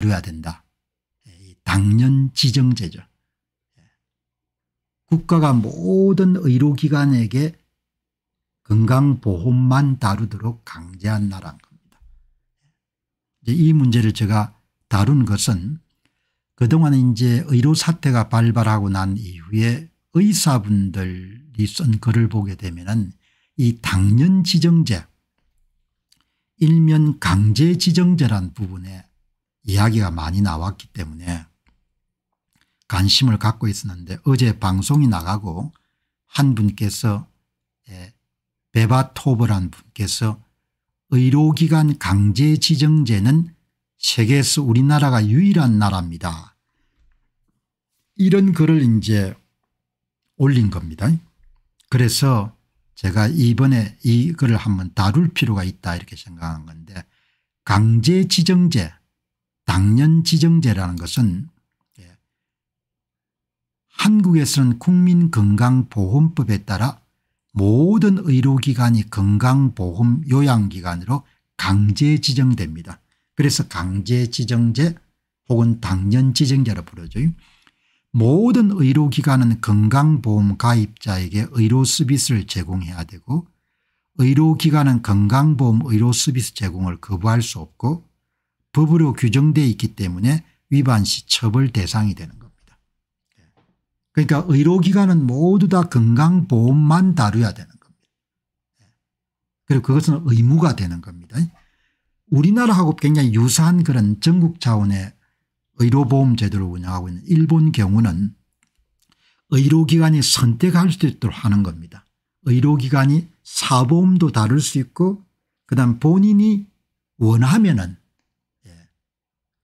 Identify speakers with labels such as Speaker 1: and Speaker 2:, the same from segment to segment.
Speaker 1: 이뤄야 된다. 예, 당년 지정제죠. 예. 국가가 모든 의료기관에게 건강보험만 다루도록 강제한 나라인 겁니다. 예. 이 문제를 제가 다룬 것은 그동안 이제 의료 사태가 발발하고 난 이후에 의사분들이 쓴 글을 보게 되면은 이 당년 지정제 일면 강제 지정제란 부분에 이야기가 많이 나왔기 때문에 관심을 갖고 있었는데 어제 방송이 나가고 한 분께서 예, 베바토브란 분께서 의료기관 강제 지정제는 세계에서 우리나라가 유일한 나라입니다. 이런 글을 이제 올린 겁니다. 그래서 제가 이번에 이 글을 한번 다룰 필요가 있다 이렇게 생각하 건데 강제 지정제 당년 지정제라는 것은 예, 한국에서는 국민건강보험법에 따라 모든 의료기관이 건강보험 요양기관으로 강제 지정됩니다. 그래서 강제 지정제 혹은 당년 지정제로 부르죠. 모든 의료기관은 건강보험 가입자에게 의료서비스를 제공해야 되고 의료기관은 건강보험 의료서비스 제공을 거부할 수 없고 법으로 규정되어 있기 때문에 위반 시 처벌 대상이 되는 겁니다. 그러니까 의료기관은 모두 다 건강보험만 다루어야 되는 겁니다. 그리고 그것은 의무가 되는 겁니다. 우리나라하고 굉장히 유사한 그런 전국 차원의 의료보험 제도를 운영하고 있는 일본 경우는 의료기관이 선택할 수 있도록 하는 겁니다. 의료기관이 사보험도 다룰 수 있고 그다음 본인이 원하면 은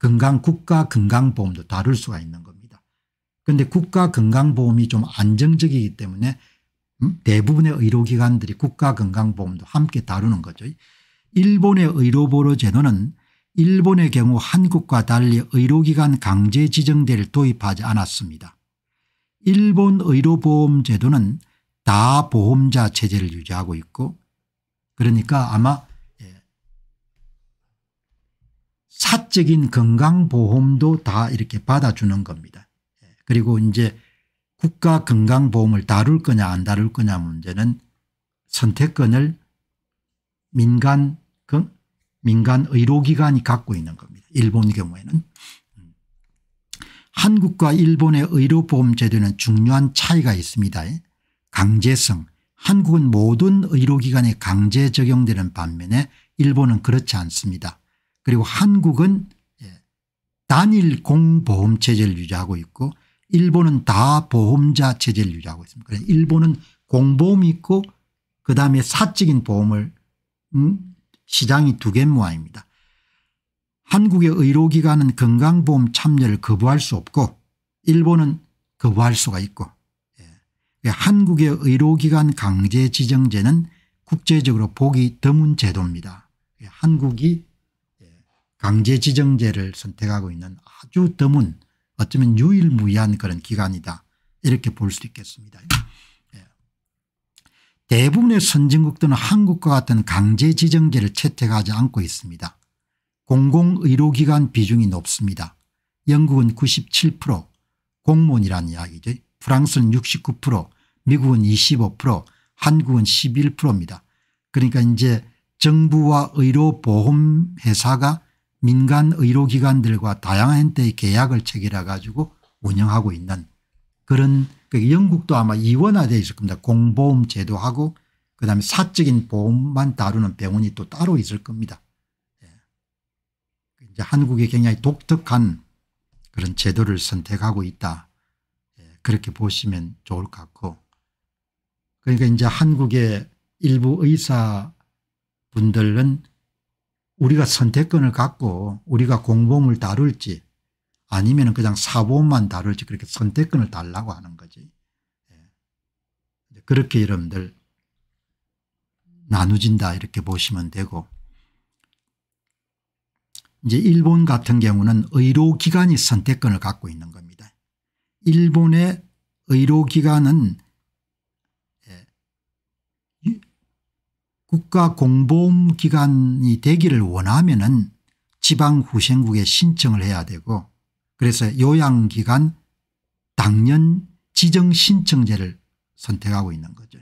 Speaker 1: 건강 국가 건강보험도 다룰 수가 있는 겁니다. 그런데 국가 건강보험이 좀 안정적이기 때문에 음? 대부분의 의료기관들이 국가 건강보험도 함께 다루는 거죠. 일본의 의료보로 제도는 일본의 경우 한국과 달리 의료기관 강제 지정대를 도입하지 않았습니다. 일본 의료보험 제도는 다보험자 체제를 유지하고 있고 그러니까 아마 사적인 건강보험도 다 이렇게 받아주는 겁니다. 예, 그리고 이제 국가 건강보험을 다룰 거냐 안 다룰 거냐 문제는 선택권을 민간 그 민간 의료기관이 갖고 있는 겁니다. 일본 경우에는. 한국과 일본의 의료보험 제도는 중요한 차이가 있습니다. 예, 강제성 한국은 모든 의료기관에 강제 적용되는 반면에 일본은 그렇지 않습니다. 그리고 한국은 예, 단일 공보험 체제를 유지하고 있고 일본은 다 보험자 체제를 유지하고 있습니다. 그래서 일본은 공보험이 있고 그다음에 사적인 보험을 음 시장이 두 개 모아입니다. 한국의 의료기관은 건강보험 참여를 거부할 수 없고 일본은 거부할 수가 있고 예. 그러니까 한국의 의료기관 강제 지정제는 국제적으로 보기 드문 제도입니다. 그러니까 한국이 강제지정제를 선택하고 있는 아주 드문 어쩌면 유일무이한 그런 기관이다 이렇게 볼 수 있겠습니다. 예. 대부분의 선진국들은 한국과 같은 강제지정제를 채택하지 않고 있습니다. 공공의료기관 비중이 높습니다. 영국은 97% 공무원이란 이야기죠. 프랑스는 69% 미국은 25% 한국은 11%입니다. 그러니까 이제 정부와 의료보험회사가 민간 의료기관들과 다양한 형태의 계약을 체결해 가지고 운영하고 있는 그런 그 영국도 아마 이원화되어 있을 겁니다. 공보험 제도하고 그다음에 사적인 보험만 다루는 병원이 또 따로 있을 겁니다. 예. 이제 한국이 굉장히 독특한 그런 제도를 선택하고 있다. 예. 그렇게 보시면 좋을 것 같고 그러니까 이제 한국의 일부 의사분들은 우리가 선택권을 갖고 우리가 공범을 다룰지 아니면 그냥 사범만 다룰지 그렇게 선택권을 달라고 하는 거지. 예. 그렇게 여러분들 나누진다 이렇게 보시면 되고 이제 일본 같은 경우는 의료기관이 선택권을 갖고 있는 겁니다. 일본의 의료기관은 국가 공보험 기관이 되기를 원하면 은 지방후생국에 신청을 해야 되고 그래서 요양기관 당년 지정신청제를 선택하고 있는 거죠.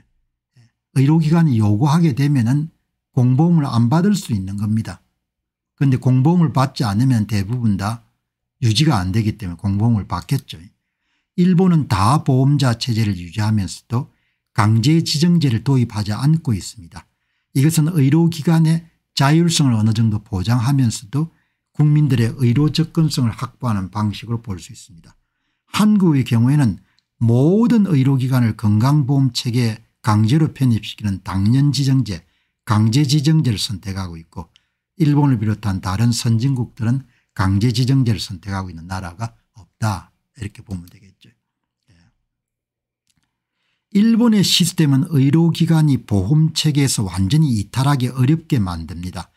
Speaker 1: 예. 의료기관이 요구하게 되면 은 공보험을 안 받을 수 있는 겁니다. 그런데 공보험을 받지 않으면 대부분 다 유지가 안 되기 때문에 공보험을 받겠죠. 일본은 다 보험자 체제를 유지하면서도 강제 지정제를 도입하지 않고 있습니다. 이것은 의료기관의 자율성을 어느 정도 보장하면서도 국민들의 의료 접근성을 확보하는 방식으로 볼 수 있습니다. 한국의 경우에는 모든 의료기관을 건강보험 체계에 강제로 편입시키는 당연지정제 강제지정제를 선택하고 있고 일본을 비롯한 다른 선진국들은 강제지정제를 선택하고 있는 나라가 없다 이렇게 보면 되겠죠. 일본의 시스템은 의료기관이 보험체계에서 완전히 이탈하기 어렵게 만듭니다.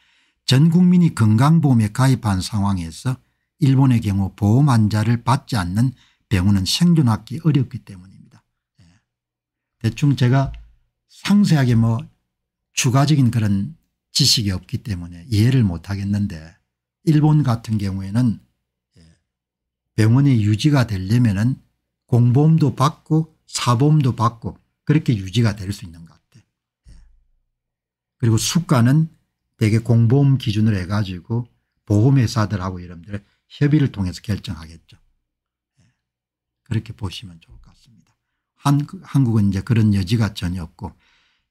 Speaker 1: 전 국민이 건강보험에 가입한 상황에서 일본의 경우 보험 환자를 받지 않는 병원은 생존하기 어렵기 때문입니다. 예. 대충 제가 상세하게 뭐 추가적인 그런 지식이 없기 때문에 이해를 못하겠는데 일본 같은 경우에는 예, 병원의 유지가 되려면 공보험도 받고 사범도 받고 그렇게 유지가 될 수 있는 것같아 예. 그리고 수가는 대개 공보험 기준으로 해가지고 보험회사들하고 여러분들 협의를 통해서 결정하겠죠. 예. 그렇게 보시면 좋을 것 같습니다. 한국, 한국은 이제 그런 여지가 전혀 없고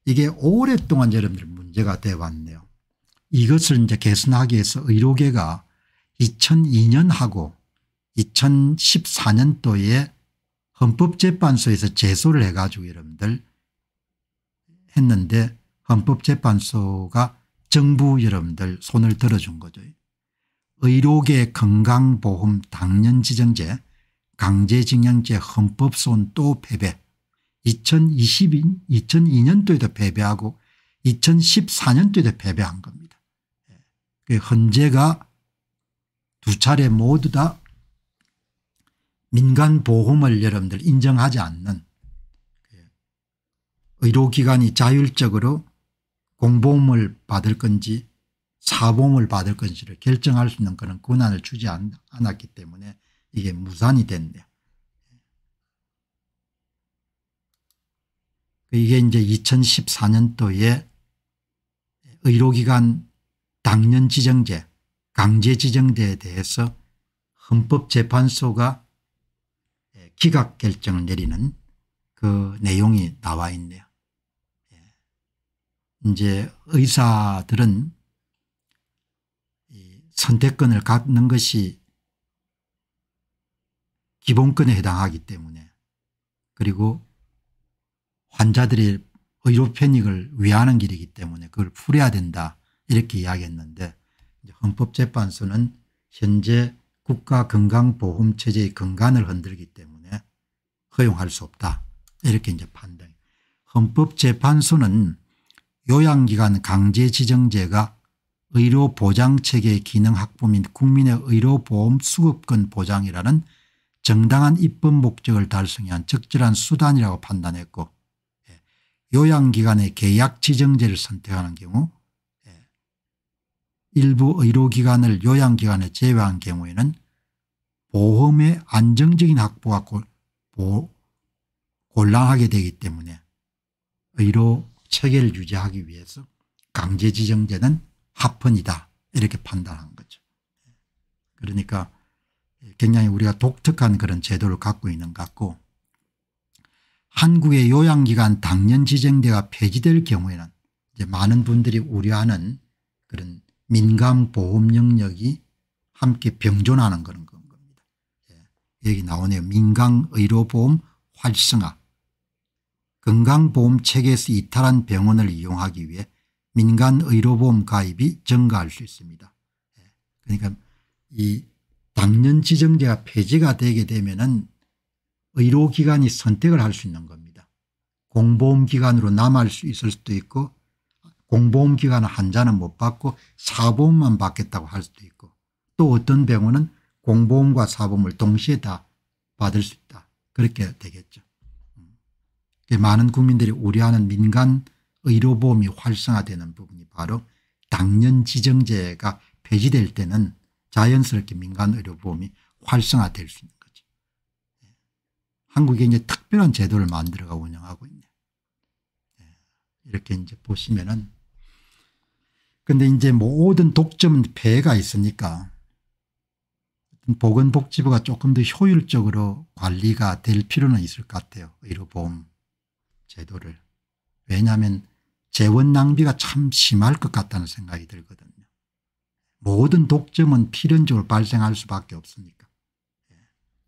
Speaker 1: 이게 오랫동안 여러분들 문제가 되어 왔네요. 이것을 이제 개선하기 위해서 의료계가 2002년하고 2014년도에 헌법재판소에서 제소를 해가지고 여러분들 했는데 헌법재판소가 정부 여러분들 손을 들어준 거죠. 의료계 건강보험 당년지정제 강제징용제 헌법소원 또 패배 2020, 2002년도에도 패배하고 2014년도에도 패배한 겁니다. 예, 그 헌재가 두 차례 모두 다 민간 보험을 여러분들 인정하지 않는 그 의료기관이 자율적으로 공보험을 받을 건지 사보험을 받을 건지를 결정할 수 있는 그런 권한을 주지 않았기 때문에 이게 무산이 됐네요. 그 이게 이제 2014년도에 의료기관 당년 지정제 강제 지정제에 대해서 헌법재판소가 기각 결정을 내리는 그 내용이 나와 있네요. 예. 이제 의사들은 선택권을 갖는 것이 기본권에 해당하기 때문에 그리고 환자들의 의료 편익을 위하는 길이기 때문에 그걸 풀어야 된다 이렇게 이야기했는데 헌법재판소는 현재 국가건강보험체제의 근간을 흔들기 때문에 허용할 수 없다. 이렇게 이제 판단. 헌법재판소는 요양기관 강제지정제가 의료보장체계의 기능 확보 및 국민의 의료보험 수급권 보장이라는 정당한 입법 목적을 달성해 한 적절한 수단이라고 판단했고 예, 요양기관의 계약 지정제를 선택하는 경우 일부 의료기관을 요양기관에 제외한 경우에는 보험의 안정적인 확보가 곤란하게 되기 때문에 의료 체계를 유지하기 위해서 강제 지정제는 합헌이다 이렇게 판단한 거죠. 그러니까 굉장히 우리가 독특한 그런 제도를 갖고 있는 것 같고 한국의 요양기관 당년 지정제가 폐지될 경우에는 이제 많은 분들이 우려하는 그런 민간보험 영역이 함께 병존하는 그런 겁니다. 예. 여기 나오네요. 민간의료보험 활성화 건강보험 체계에서 이탈한 병원을 이용하기 위해 민간의료보험 가입이 증가할 수 있습니다. 예. 그러니까 이 당년 지정제가 폐지가 되게 되면 은 의료기관이 선택을 할 수 있는 겁니다. 공보험기관으로 남을 있을 수도 있고 공보험 기간 환자는 못 받고 사보험만 받겠다고 할 수도 있고 또 어떤 병원은 공보험과 사보험을 동시에 다 받을 수 있다. 그렇게 되겠죠. 음. 많은 국민들이 우려하는 민간 의료보험이 활성화되는 부분이 바로 당년 지정제가 폐지될 때는 자연스럽게 민간 의료보험이 활성화될 수 있는 거죠. 예. 한국에 이제 특별한 제도를 만들어가 운영하고 있네요. 예. 이렇게 이제 보시면은 그런데 이제 모든 독점은 폐해가 있으니까 보건복지부가 조금 더 효율적으로 관리가 될 필요는 있을 것 같아요. 의료보험 제도를. 왜냐하면 재원 낭비가 참 심할 것 같다는 생각이 들거든요. 모든 독점은 필연적으로 발생할 수밖에 없으니까. 예,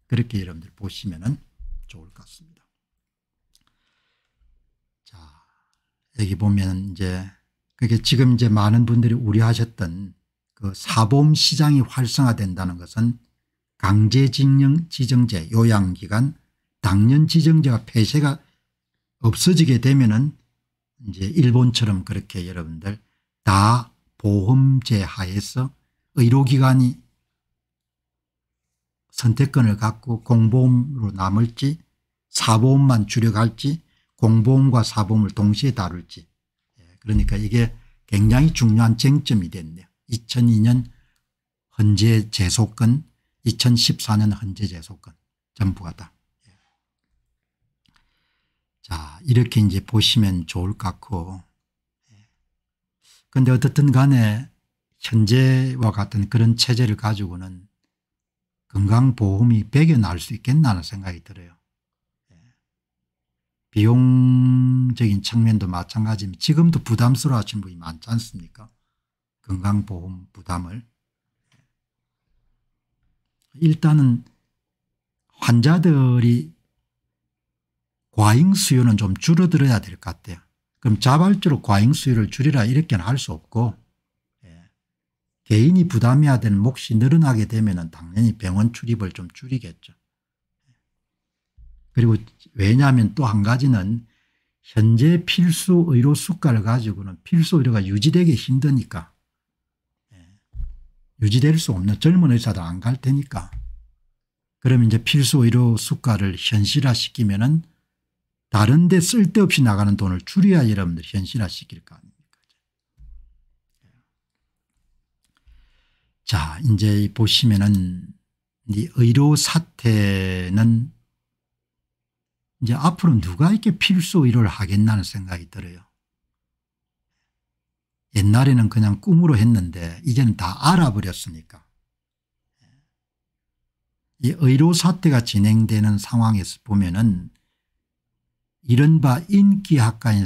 Speaker 1: 그렇게 여러분들 보시면 좋을 것 같습니다. 자, 여기 보면 이제 그게 지금 이제 많은 분들이 우려하셨던 그사범 시장이 활성화된다는 것은 강제징용 지정제 요양기간 당년 지정제가 폐쇄가 없어지게 되면은 이제 일본처럼 그렇게 여러분들 다 보험제 하에서 의료기관이 선택권을 갖고 공보험으로 남을지 사보험만 줄여갈지 공보험과 사보험을 동시에 다룰지 그러니까 이게 굉장히 중요한 쟁점이 됐네요. 2002년 헌재 재소권 2014년 헌재 재소권 전부가 다. 예. 자 이렇게 이제 보시면 좋을 것 같고 그런데 예. 어떻든 간에 현재와 같은 그런 체제를 가지고는 건강보험이 배겨날 수 있겠나 하는 생각이 들어요. 비용적인 측면도 마찬가지입니다. 지금도 부담스러워하시는 분이 많지 않습니까? 건강보험 부담을. 일단은 환자들이 과잉 수요는 좀 줄어들어야 될 것 같아요. 그럼 자발적으로 과잉 수요를 줄이라 이렇게는 할 수 없고 예. 개인이 부담해야 되는 몫이 늘어나게 되면 당연히 병원 출입을 좀 줄이겠죠. 그리고 왜냐하면 또 한 가지는 현재 필수 의료 수가를 가지고는 필수 의료가 유지되기 힘드니까 예. 유지될 수 없는 젊은 의사들 안갈 테니까 그러면 이제 필수 의료 수가를 현실화시키면은 다른 데 쓸데없이 나가는 돈을 줄여야 여러분들 현실화시킬 거 아닙니까. 자 이제 보시면은 이 의료 사태는 이제 앞으로 누가 이렇게 필수 일을 하겠나는 생각이 들어요. 옛날에는 그냥 꿈으로 했는데 이제는 다 알아버렸으니까. 이 의료 사태가 진행되는 상황에서 보면은 이른바 인기학과인